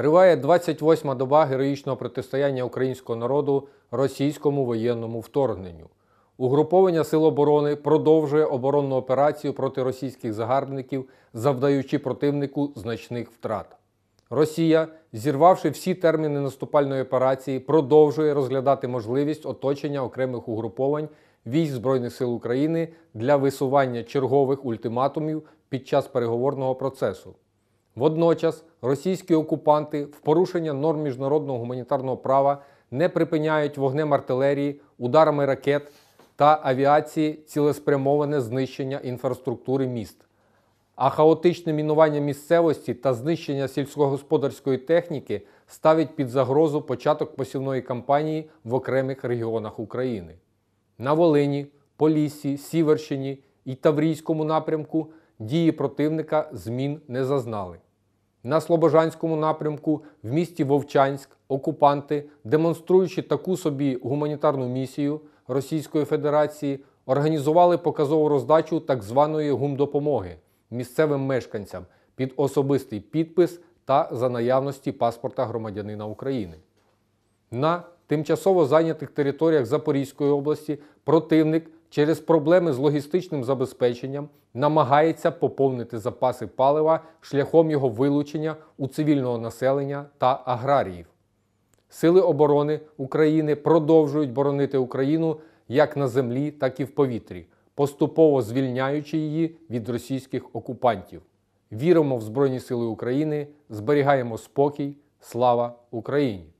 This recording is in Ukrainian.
Триває 28-ма доба героїчного протистояння українського народу російському воєнному вторгненню. Угруповання Сил оборони продовжує оборонну операцію проти російських загарбників, завдаючи противнику значних втрат. Росія, зірвавши всі терміни наступальної операції, продовжує розглядати можливість оточення окремих угруповань військ Збройних сил України для висування чергових ультиматумів під час переговорного процесу. Водночас російські окупанти в порушення норм міжнародного гуманітарного права не припиняють вогнем артилерії, ударами ракет та авіації цілеспрямоване знищення інфраструктури міст. А хаотичне мінування місцевості та знищення сільськогосподарської техніки ставить під загрозу початок посівної кампанії в окремих регіонах України. На Волині, Полісі, Сіверщині і Таврійському напрямку дії противника змін не зазнали. На Слобожанському напрямку в місті Вовчанськ окупанти, демонструючи таку собі гуманітарну місію Російської Федерації, організували показову роздачу так званої гумдопомоги місцевим мешканцям під особистий підпис та за наявності паспорта громадянина України. На тимчасово зайнятих територіях Запорізької області противник через проблеми з логістичним забезпеченням намагається поповнити запаси палива шляхом його вилучення у цивільного населення та аграріїв. Сили оборони України продовжують боронити Україну як на землі, так і в повітрі, поступово звільняючи її від російських окупантів. Віримо в Збройні Сили України, зберігаємо спокій, слава Україні!